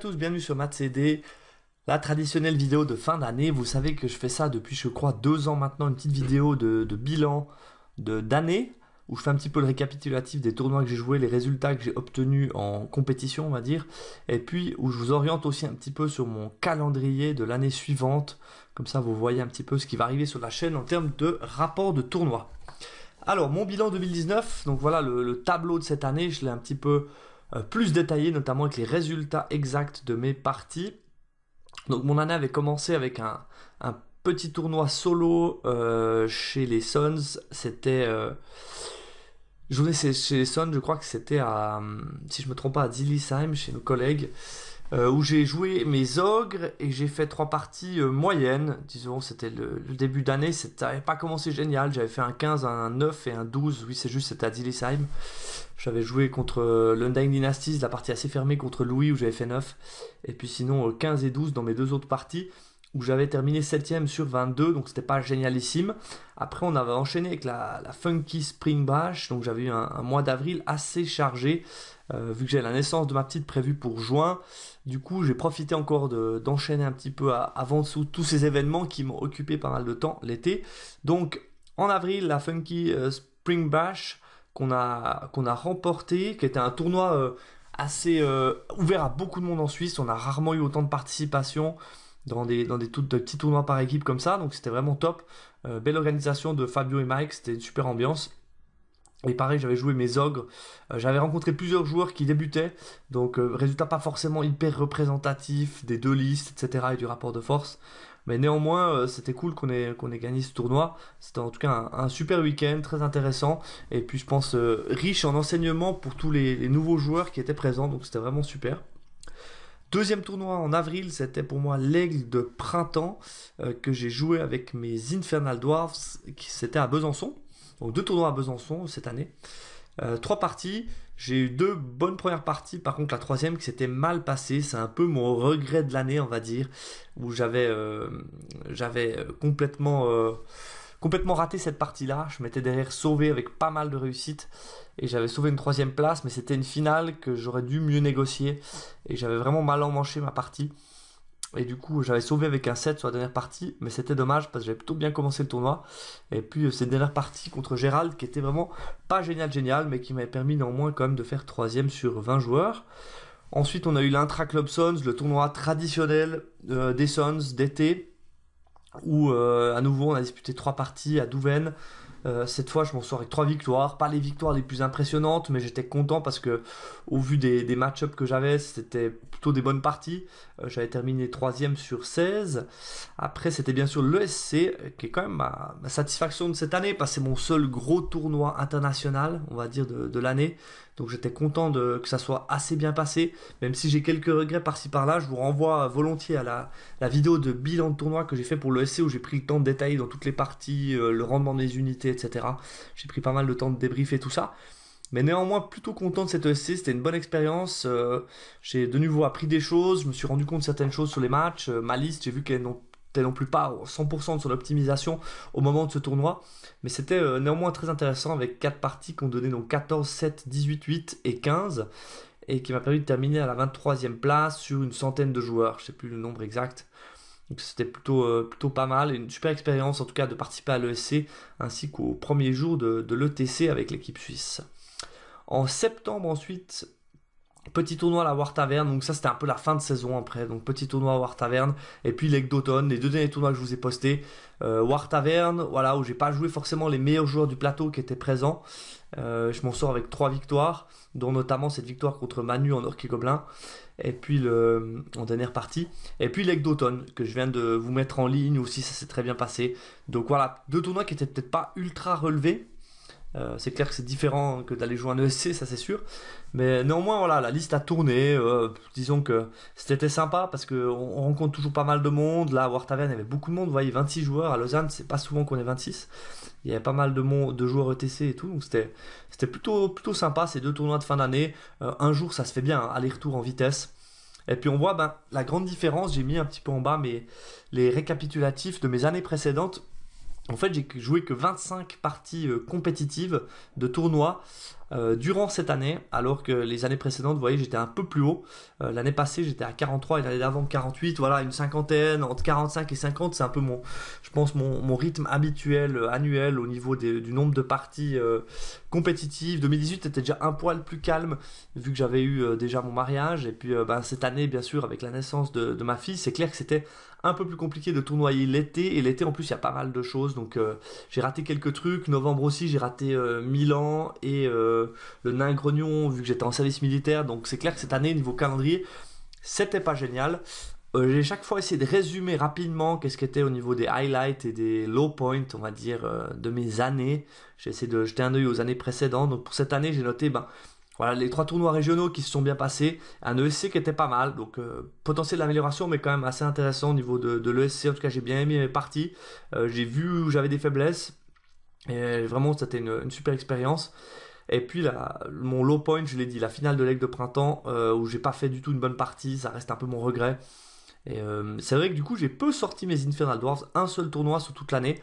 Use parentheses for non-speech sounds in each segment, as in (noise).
tous, bienvenue sur CD, la traditionnelle vidéo de fin d'année. Vous savez que je fais ça depuis, je crois, deux ans maintenant, une petite vidéo de, de bilan d'année, où je fais un petit peu le récapitulatif des tournois que j'ai joué, les résultats que j'ai obtenus en compétition, on va dire, et puis où je vous oriente aussi un petit peu sur mon calendrier de l'année suivante, comme ça vous voyez un petit peu ce qui va arriver sur la chaîne en termes de rapport de tournoi. Alors, mon bilan 2019, donc voilà le tableau de cette année, je l'ai un petit peu euh, plus détaillé, notamment avec les résultats exacts de mes parties. Donc mon année avait commencé avec un, un petit tournoi solo euh, chez les Suns. C'était euh, journée chez les sons je crois que c'était à, hum, si je me trompe pas, à Dillisheim, chez nos collègues. Euh, où j'ai joué mes ogres et j'ai fait trois parties euh, moyennes. Disons, c'était le, début d'année, ça n'avait pas commencé génial. J'avais fait un 15, un 9 et un 12. Oui, c'est juste, c'était à Dillisheim. J'avais joué contre euh, l'undying Dynasties, la partie assez fermée contre Louis où j'avais fait 9. Et puis sinon, 15 et 12 dans mes deux autres parties où j'avais terminé 7ème sur 22, donc c'était pas génialissime. Après, on avait enchaîné avec la, Funky Spring Bash, donc j'avais eu un, mois d'avril assez chargé, euh, vu que j'ai la naissance de ma petite prévue pour juin. Du coup, j'ai profité encore d'enchaîner un petit peu avant sous tous ces événements qui m'ont occupé pas mal de temps l'été. Donc, en avril, la Funky euh, Spring Bash qu'on a, qu'on a remporté, qui était un tournoi euh, assez ouvert à beaucoup de monde en Suisse. On a rarement eu autant de participation dans des, dans des, petits tournois par équipe comme ça. Donc c'était vraiment top. Euh, belle organisation de Fabio et Mike, c'était une super ambiance. Et pareil, j'avais joué mes ogres. Euh, j'avais rencontré plusieurs joueurs qui débutaient, donc euh, résultat pas forcément hyper représentatif des deux listes, etc. et du rapport de force. Mais néanmoins, c'était cool qu'on ait, qu'on ait gagné ce tournoi. C'était en tout cas un, super week-end, très intéressant. Et puis je pense riche en enseignements pour tous les nouveaux joueurs qui étaient présents, donc c'était vraiment super. Deuxième tournoi en avril, c'était pour moi l'aigle de printemps euh, que j'ai joué avec mes Infernal Dwarves, qui c'était à Besançon. Donc deux tournois à Besançon cette année. Euh, trois parties, j'ai eu deux bonnes premières parties, par contre la troisième qui s'était mal passée, c'est un peu mon regret de l'année on va dire, où j'avais euh, j'avais complètement complètement raté cette partie-là. Je m'étais derrière sauvé avec pas mal de réussite et j'avais sauvé une troisième place, mais c'était une finale que j'aurais dû mieux négocier et j'avais vraiment mal emmanché ma partie. Et du coup, j'avais sauvé avec un 7 sur la dernière partie, mais c'était dommage parce que j'avais plutôt bien commencé le tournoi. Et puis, euh, cette dernière partie contre Gérald, qui était vraiment pas génial, génial, mais qui m'avait permis néanmoins quand même de faire troisième sur 20 joueurs. Ensuite, on a eu l'Intra Club Sons, le tournoi traditionnel euh, des Sons d'été, où euh, à nouveau on a disputé trois parties à Douvaine, euh, cette fois, je m'en sors avec trois victoires, pas les victoires les plus impressionnantes, mais j'étais content parce que, au vu des, match-ups que j'avais, c'était plutôt des bonnes parties. Euh, j'avais terminé troisième sur 16. Après, c'était bien sûr l'ESC, qui est quand même ma, satisfaction de cette année, parce que c'est mon seul gros tournoi international, on va dire, de l'année. Donc j'étais content de, que ça soit assez bien passé, même si j'ai quelques regrets par-ci par-là. Je vous renvoie volontiers à la, vidéo de bilan de tournoi que j'ai fait pour le où j'ai pris le temps de détailler dans toutes les parties, euh, le rendement des unités, etc. J'ai pris pas mal de temps de débriefer tout ça. Mais néanmoins, plutôt content de cette ESC, c'était une bonne expérience. Euh, j'ai de nouveau appris des choses, je me suis rendu compte de certaines choses sur les matchs. Euh, ma liste, j'ai vu qu'elles n'ont peut non plus pas 100% de son optimisation au moment de ce tournoi, mais c'était euh, néanmoins très intéressant avec quatre parties qui ont donné donc 14, 7, 18, 8 et 15 et qui m'a permis de terminer à la 23e place sur une centaine de joueurs, je sais plus le nombre exact. Donc c'était plutôt, euh, plutôt pas mal, une super expérience en tout cas de participer à l'ESC ainsi qu'au premier jour de, de l'ETC avec l'équipe suisse. En septembre ensuite, Petit tournoi à la War Tavern, donc ça c'était un peu la fin de saison après, donc petit tournoi à War Tavern, et puis l'Aigle d'automne, les deux derniers tournois que je vous ai postés, euh, War Tavern, voilà, où j'ai pas joué forcément les meilleurs joueurs du plateau qui étaient présents, euh, je m'en sors avec trois victoires, dont notamment cette victoire contre Manu en Orc Goblin et puis le, en dernière partie, et puis l'Aigle d'automne, que je viens de vous mettre en ligne aussi, ça s'est très bien passé, donc voilà, deux tournois qui étaient peut-être pas ultra relevés, euh, c'est clair que c'est différent que d'aller jouer en ESC, ça c'est sûr. Mais néanmoins, voilà, la liste a tourné. Euh, disons que c'était sympa parce qu'on on rencontre toujours pas mal de monde. Là, à War Tavern il y avait beaucoup de monde. Vous voyez, 26 joueurs. À Lausanne, c'est pas souvent qu'on est 26. Il y avait pas mal de, monde, de joueurs ETC et tout. Donc c'était, c'était plutôt, plutôt sympa ces deux tournois de fin d'année. Euh, un jour, ça se fait bien, hein, aller-retour en vitesse. Et puis on voit ben, la grande différence. J'ai mis un petit peu en bas mais les récapitulatifs de mes années précédentes en fait, j'ai joué que 25 parties euh, compétitives de tournois euh, durant cette année, alors que les années précédentes, vous voyez, j'étais un peu plus haut. Euh, l'année passée, j'étais à 43 et l'année d'avant 48, voilà, une cinquantaine, entre 45 et 50, c'est un peu mon, je pense, mon, rythme habituel annuel au niveau du nombre de parties compétitives. 2018 était déjà un poil plus calme, vu que j'avais eu déjà mon mariage, et puis ben, cette année, bien sûr, avec la naissance de, de ma fille, c'est clair que c'était un peu plus compliqué de tournoyer l'été. Et l'été, en plus, il y a pas mal de choses. Donc, euh, j'ai raté quelques trucs. Novembre aussi, j'ai raté euh, Milan et euh, le Nain Grognon, vu que j'étais en service militaire. Donc, c'est clair que cette année, niveau calendrier, c'était pas génial. j'ai chaque fois essayé de résumer rapidement qu'est-ce qu'était au niveau des highlights et des low points, on va dire, de mes années. J'ai essayé de jeter un œil aux années précédentes. Donc, pour cette année, j'ai noté, ben, voilà, les trois tournois régionaux qui se sont bien passés, un ESC qui était pas mal, donc euh, potentiel d'amélioration, mais quand même assez intéressant au niveau de, l'ESC. En tout cas, j'ai bien aimé mes parties, euh, j'ai vu où j'avais des faiblesses, et vraiment, c'était une, super expérience. Et puis mon low point, je l'ai dit, la finale de l'aigle de printemps, euh, où j'ai pas fait du tout une bonne partie, ça reste un peu mon regret et euh, c'est vrai que du coup, j'ai peu sorti mes Infernal Dwarves, un seul tournoi sur toute l'année.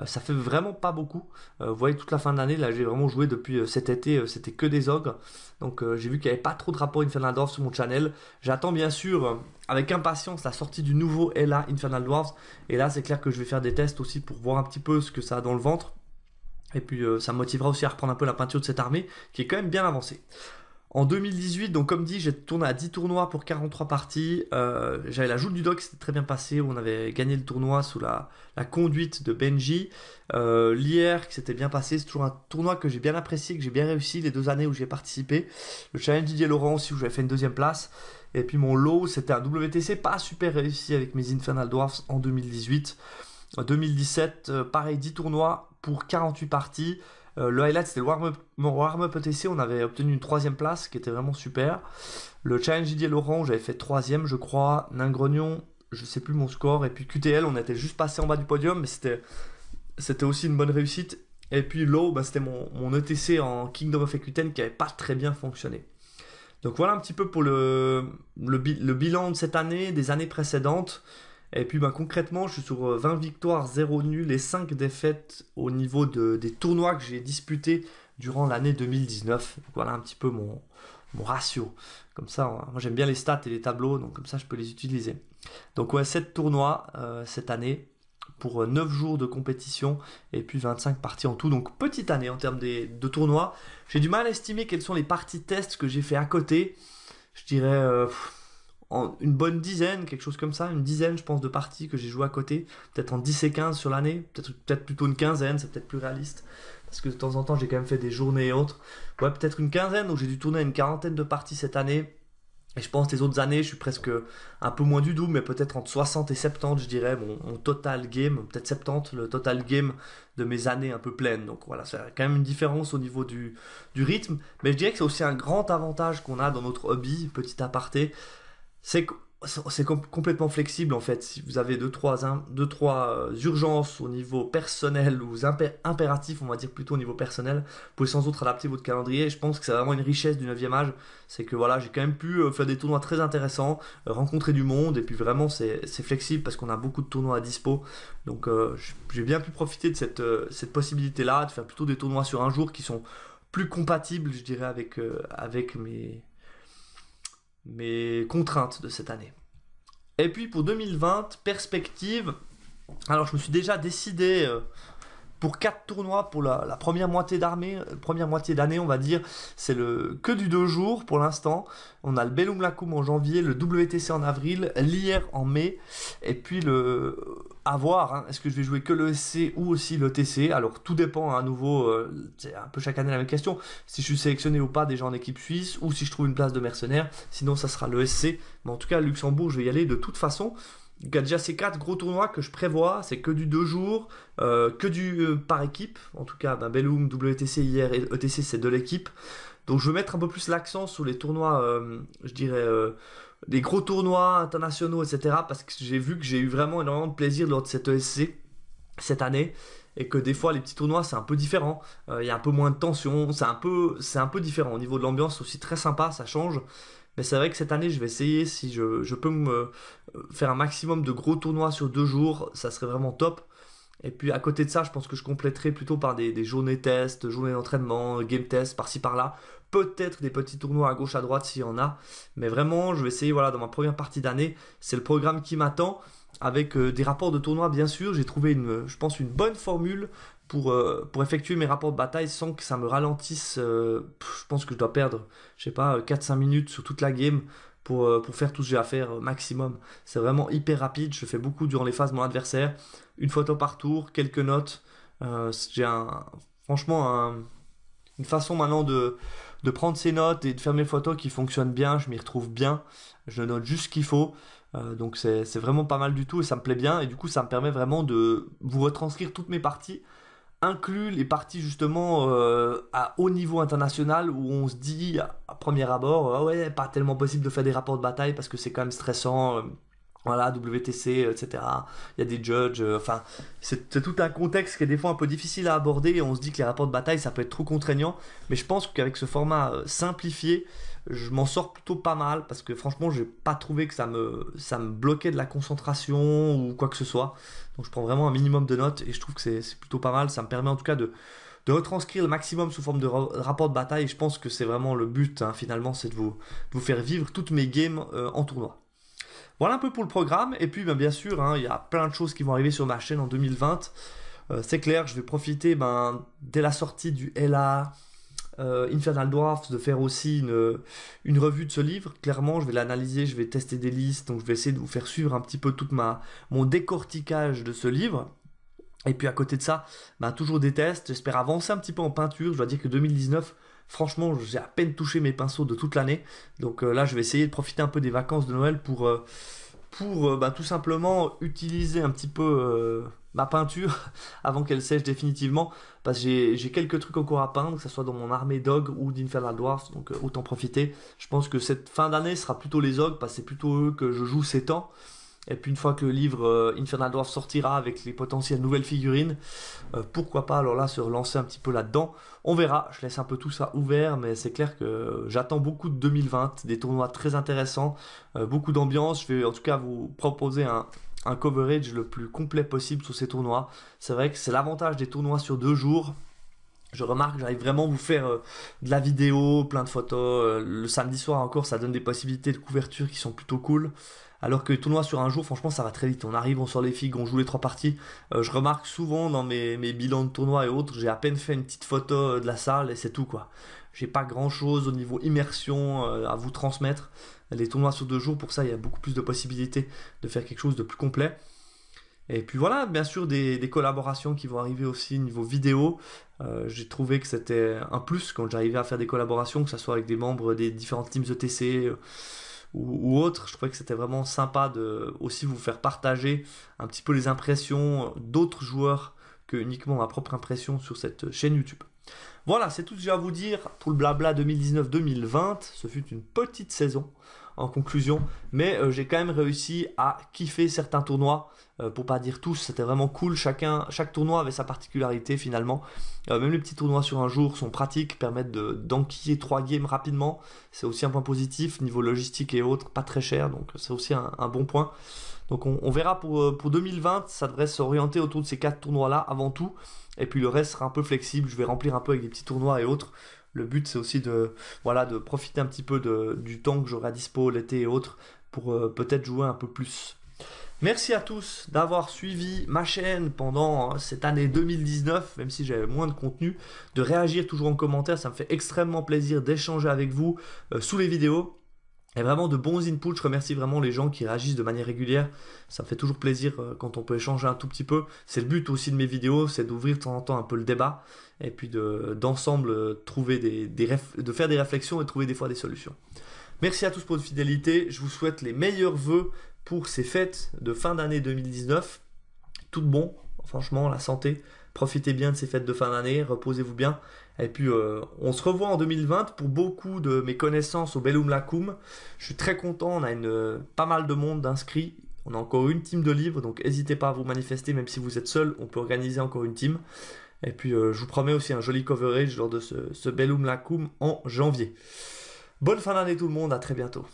Euh, ça fait vraiment pas beaucoup. Euh, vous voyez, toute la fin d'année, là, j'ai vraiment joué depuis cet été, c'était que des ogres. Donc, j'ai vu qu'il n'y avait pas trop de rapport Infernal Dwarfs sur mon channel. J'attends bien sûr avec impatience la sortie du nouveau Ella Infernal Dwarves. Et là, c'est clair que je vais faire des tests aussi pour voir un petit peu ce que ça a dans le ventre. Et puis, ça me motivera aussi à reprendre un peu la peinture de cette armée qui est quand même bien avancée. En 2018, donc comme dit, j'ai tourné à 10 tournois pour 43 parties. Euh, j'avais la joue du doc, c'était très bien passé. On avait gagné le tournoi sous la, conduite de Benji. Euh, L'IR, qui s'était bien passé. C'est toujours un tournoi que j'ai bien apprécié, que j'ai bien réussi les deux années où j'ai participé. Le challenge Didier Laurent aussi, où j'avais fait une deuxième place. Et puis mon low, c'était un WTC pas super réussi avec mes Infernal Dwarfs en 2018. En 2017, euh, pareil, 10 tournois pour 48 parties. Euh, le highlight, c'était le warm-up, ETC. On avait obtenu une troisième place qui était vraiment super. Le challenge Didier Laurent, j'avais fait troisième, je crois. Nain-Grognon, je sais plus mon score. Et puis QTL, on était juste passé en bas du podium, mais c'était, c'était aussi une bonne réussite. Et puis Low, bah, c'était mon, mon, ETC en Kingdom of Equiten qui n'avait pas très bien fonctionné. Donc voilà un petit peu pour le, le bilan de cette année, des années précédentes. Et puis ben, concrètement, je suis sur 20 euh, victoires, 0 nuls et 5 défaites au niveau des tournois que j'ai disputés durant l'année 2019. voilà un petit peu mon, ratio. Comme ça, hein, moi j'aime bien les stats et les tableaux, donc comme ça je peux les utiliser. Donc ouais, 7 tournois euh, cette année pour 9 euh, jours de compétition et puis 25 parties en tout. Donc petite année en termes de tournois. J'ai du mal à estimer quelles sont les parties tests que j'ai fait à côté. Je dirais une bonne dizaine, quelque chose comme ça, une dizaine, je pense, de parties que j'ai joué à côté, peut-être en 10 et 15 sur l'année, peut-être peut plutôt une quinzaine, c'est peut-être plus réaliste, parce que de temps en temps j'ai quand même fait des journées et autres. Ouais, peut-être une quinzaine, donc j'ai dû tourner une quarantaine de parties cette année. Et je pense les autres années, je suis presque un peu moins du double, mais peut-être entre 60 et 70, je dirais, mon, total game, peut-être 70, le total game de mes années un peu pleines. Donc voilà, c'est quand même une différence au niveau du, du rythme. Mais je dirais que c'est aussi un grand avantage qu'on a dans notre hobby, petit aparté, c'est c'est complètement flexible en fait. Si vous avez deux trois, un, deux, trois euh, urgences au niveau personnel ou impératif on va dire plutôt au niveau personnel, vous pouvez sans autre adapter votre calendrier. je pense que c'est vraiment une richesse du 9e âge. C'est que voilà, j'ai quand même pu euh, faire des tournois très intéressants, euh, rencontrer du monde et puis vraiment c'est flexible parce qu'on a beaucoup de tournois à dispo. Donc j'ai bien pu profiter de cette, possibilité là, de faire plutôt des tournois sur un jour qui sont plus compatibles, je dirais, avec, avec mes, mes contraintes de cette année. Et puis pour 2020, perspective. Alors je me suis déjà décidé euh, pour quatre tournois pour la, première moitié d'armée, euh, première moitié d'année, on va dire. C'est le que du deux jours pour l'instant. On a le Bellum Lacum en janvier, le WTC en avril, l'IR en mai, et puis le à voir. Hein, est-ce que je vais jouer que le SC ou aussi le TC Alors tout dépend hein, à nouveau. Euh, c'est un peu chaque année la même question. Si je suis sélectionné ou pas déjà en équipe suisse, ou si je trouve une place de mercenaire. Sinon, ça sera le SC. Mais en tout cas, Luxembourg, je vais y aller de toute façon il y déjà ces quatre gros tournois que je prévois, c'est que du 2 jours, euh, que du euh, par équipe, en tout cas d'un Bellum, WTC hier et ETC c'est de l'équipe. Donc je veux mettre un peu plus l'accent sur les tournois, euh, je dirais, des gros tournois internationaux, etc. Parce que j'ai vu que j'ai eu vraiment énormément de plaisir lors de cette ESC cette année et que des fois les petits tournois c'est un peu différent, il y a un peu moins de tension, c'est un peu c'est un peu différent au niveau de l'ambiance aussi très sympa, ça change. Mais c'est vrai que cette année, je vais essayer si je, peux me euh, faire un maximum de gros tournois sur deux jours, ça serait vraiment top. Et puis à côté de ça, je pense que je compléterai plutôt par des, journées tests, journées d'entraînement, game test, par-ci par-là. Peut-être des petits tournois à gauche, à droite s'il y en a. Mais vraiment, je vais essayer, voilà, dans ma première partie d'année, c'est le programme qui m'attend avec euh, des rapports de tournois, bien sûr. J'ai trouvé une, je pense, une bonne formule euh, pour, effectuer mes rapports de bataille sans que ça me ralentisse. Euh, je pense que je dois perdre, je sais pas, 4-5 minutes sur toute la game euh, pour, faire tout ce que j'ai à faire maximum. C'est vraiment hyper rapide, je fais beaucoup durant les phases de mon adversaire. Une photo par tour, quelques notes. j'ai un, franchement une façon maintenant de, prendre ces notes et de faire mes photos qui fonctionnent bien, je m'y retrouve bien, je note juste ce qu'il faut. donc c'est vraiment pas mal du tout et ça me plaît bien et du coup ça me permet vraiment de vous retranscrire toutes mes parties inclut les parties justement euh, à haut niveau international où on se dit à premier abord ah ouais pas tellement possible de faire des rapports de bataille parce que c'est quand même stressant euh, voilà, WTC, etc. Euh, Il y a des judges, euh, enfin, c'est tout un contexte qui est des fois un peu difficile à aborder. Et on se dit que les rapports de bataille, ça peut être trop contraignant. Mais je pense qu'avec ce format euh, simplifié, je m'en sors plutôt pas mal parce que franchement, j'ai pas trouvé que ça me, ça me bloquait de la concentration ou quoi que ce soit. Donc je prends vraiment un minimum de notes et je trouve que c'est plutôt pas mal. Ça me permet en tout cas de, de retranscrire le maximum sous forme de rapports de bataille. Je pense que c'est vraiment le but hein, finalement, c'est de vous, vous faire vivre toutes mes games en tournoi. Voilà un peu pour le programme. Et puis, ben, bien sûr, hein, il y a plein de choses qui vont arriver sur ma chaîne en 2020. Euh, c'est clair, je vais profiter ben, dès la sortie du LA euh, Infernal Dwarfs de faire aussi une, revue de ce livre. Clairement, je vais l'analyser, je vais tester des listes, donc je vais essayer de vous faire suivre un petit peu tout ma mon décortiquage de ce livre. Et puis à côté de ça, ben, toujours des tests. J'espère avancer un petit peu en peinture. Je dois dire que 2019 Franchement, j'ai à peine touché mes pinceaux de toute l'année. Donc euh, là, je vais essayer de profiter un peu des vacances de Noël pour, euh, pour euh, bah, tout simplement utiliser un petit peu ma peinture (laughs) avant qu'elle sèche définitivement parce que j'ai quelques trucs encore à peindre que ce soit dans mon armée d'og ou d'Infernal Dwarfs donc autant profiter je pense que cette fin d'année sera plutôt les og parce que c'est plutôt eux que je joue ces temps et puis une fois que le livre euh, Infernal Dwarf sortira avec les potentielles nouvelles figurines, euh, pourquoi pas alors là se relancer un petit peu là-dedans. On verra, je laisse un peu tout ça ouvert, mais c'est clair que j'attends beaucoup de 2020, des tournois très intéressants, euh, beaucoup d'ambiance. Je vais en tout cas vous proposer un, coverage le plus complet possible sur ces tournois. C'est vrai que c'est l'avantage des tournois sur deux jours, je remarque, j'arrive vraiment à vous faire de la vidéo, plein de photos. le samedi soir encore, ça donne des possibilités de couverture qui sont plutôt cool. Alors que tournoi sur un jour, franchement, ça va très vite. On arrive, on sort les figues, on joue les trois parties. Euh, je remarque souvent dans mes, bilans de tournois et autres, j'ai à peine fait une petite photo euh, de la salle et c'est tout quoi. J'ai pas grand chose au niveau immersion euh, à vous transmettre. Les tournois sur deux jours, pour ça, il y a beaucoup plus de possibilités de faire quelque chose de plus complet. Et puis voilà, bien sûr, des, collaborations qui vont arriver aussi au niveau vidéo. J'ai trouvé que c'était un plus quand j'arrivais à faire des collaborations, que ce soit avec des membres des différentes teams ETC ou, Je trouvais que c'était vraiment sympa de aussi vous faire partager un petit peu les impressions d'autres joueurs que uniquement ma propre impression sur cette chaîne YouTube. Voilà, c'est tout ce que j'ai à vous dire pour le blabla 2019-2020. Ce fut une petite saison en conclusion, mais euh, j'ai quand même réussi à kiffer certains tournois, euh, pour pas dire tous, c'était vraiment cool, chacun, chaque tournoi avait sa particularité finalement, euh, même les petits tournois sur un jour sont pratiques, permettent d'enquiller trois games rapidement, c'est aussi un point positif, niveau logistique et autres, pas très cher, donc c'est aussi un, bon point. Donc on, verra pour, pour 2020, ça devrait s'orienter autour de ces quatre tournois-là avant tout, et puis le reste sera un peu flexible, je vais remplir un peu avec des petits tournois et autres le but c'est aussi de, voilà, de profiter un petit peu du temps que j'aurai à dispo l'été et autres pour euh, peut-être jouer un peu plus. Merci à tous d'avoir suivi ma chaîne pendant hein, cette année 2019, même si j'avais moins de contenu, de réagir toujours en commentaire, ça me fait extrêmement plaisir d'échanger avec vous euh, sous les vidéos et vraiment de bons inputs. Je remercie vraiment les gens qui réagissent de manière régulière. Ça me fait toujours plaisir euh, quand on peut échanger un tout petit peu. C'est le but aussi de mes vidéos, c'est d'ouvrir de temps en temps un peu le débat et puis d'ensemble euh, trouver des, de faire des réflexions et trouver des fois des solutions. Merci à tous pour votre fidélité. Je vous souhaite les meilleurs voeux pour ces fêtes de fin d'année 2019. Tout bon, franchement, la santé. Profitez bien de ces fêtes de fin d'année, reposez-vous bien et puis, euh, on se revoit en 2020 pour beaucoup de mes connaissances au Bellum Lacum. Je suis très content, on a une, euh, pas mal de monde d'inscrits. On a encore une team de livres, donc n'hésitez pas à vous manifester, même si vous êtes seul, on peut organiser encore une team. Et puis, euh, je vous promets aussi un joli coverage lors de ce, ce Bellum Lacum en janvier. Bonne fin d'année tout le monde, à très bientôt.